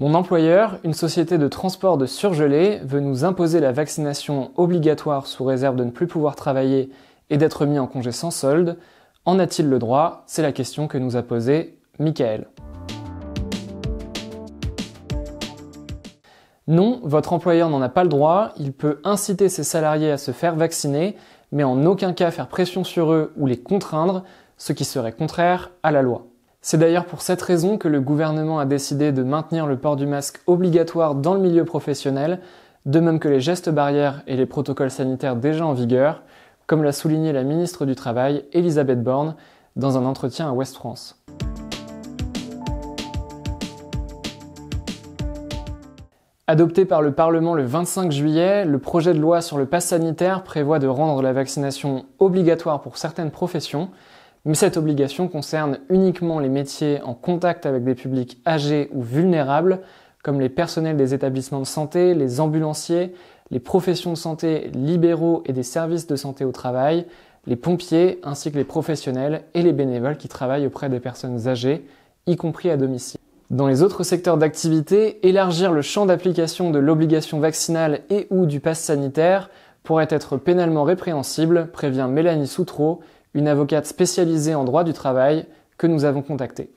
Mon employeur, une société de transport de surgelés, veut nous imposer la vaccination obligatoire sous réserve de ne plus pouvoir travailler et d'être mis en congé sans solde. En a-t-il le droit C'est la question que nous a posée Michael. Non, votre employeur n'en a pas le droit, il peut inciter ses salariés à se faire vacciner, mais en aucun cas faire pression sur eux ou les contraindre, ce qui serait contraire à la loi. C'est d'ailleurs pour cette raison que le gouvernement a décidé de maintenir le port du masque obligatoire dans le milieu professionnel, de même que les gestes barrières et les protocoles sanitaires déjà en vigueur, comme l'a souligné la ministre du Travail, Elisabeth Borne, dans un entretien à Ouest France. Adopté par le Parlement le 25 juillet, le projet de loi sur le pass sanitaire prévoit de rendre la vaccination obligatoire pour certaines professions, mais cette obligation concerne uniquement les métiers en contact avec des publics âgés ou vulnérables, comme les personnels des établissements de santé, les ambulanciers, les professions de santé libéraux et des services de santé au travail, les pompiers, ainsi que les professionnels et les bénévoles qui travaillent auprès des personnes âgées, y compris à domicile. Dans les autres secteurs d'activité, élargir le champ d'application de l'obligation vaccinale et ou du pass sanitaire pourrait être pénalement répréhensible, prévient Mélanie Soutreau, une avocate spécialisée en droit du travail que nous avons contactée.